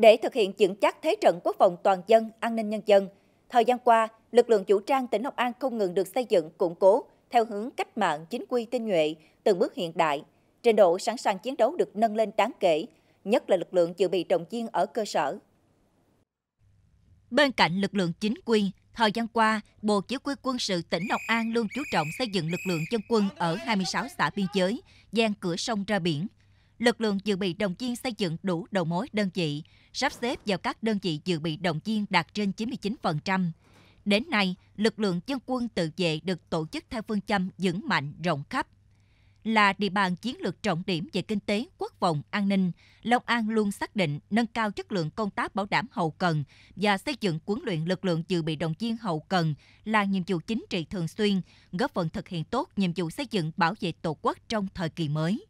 Để thực hiện vững chắc thế trận quốc phòng toàn dân, an ninh nhân dân, thời gian qua, lực lượng vũ trang tỉnh Long An không ngừng được xây dựng, củng cố theo hướng cách mạng chính quy tinh nhuệ, từng bước hiện đại. Trình độ sẵn sàng chiến đấu được nâng lên đáng kể, nhất là lực lượng dự bị động viên ở cơ sở. Bên cạnh lực lượng chính quy, thời gian qua, Bộ Chỉ huy quân sự tỉnh Long An luôn chú trọng xây dựng lực lượng dân quân ở 26 xã biên giới, gian cửa sông ra biển – lực lượng dự bị đồng chiên xây dựng đủ đầu mối đơn vị, sắp xếp vào các đơn vị dự bị đồng chiên đạt trên 99%. Đến nay, lực lượng dân quân tự vệ được tổ chức theo phương châm vững mạnh, rộng khắp. Là địa bàn chiến lược trọng điểm về kinh tế, quốc phòng, an ninh, Long An luôn xác định nâng cao chất lượng công tác bảo đảm hậu cần và xây dựng huấn luyện lực lượng dự bị đồng chiên hậu cần là nhiệm vụ chính trị thường xuyên, góp phần thực hiện tốt nhiệm vụ xây dựng bảo vệ Tổ quốc trong thời kỳ mới.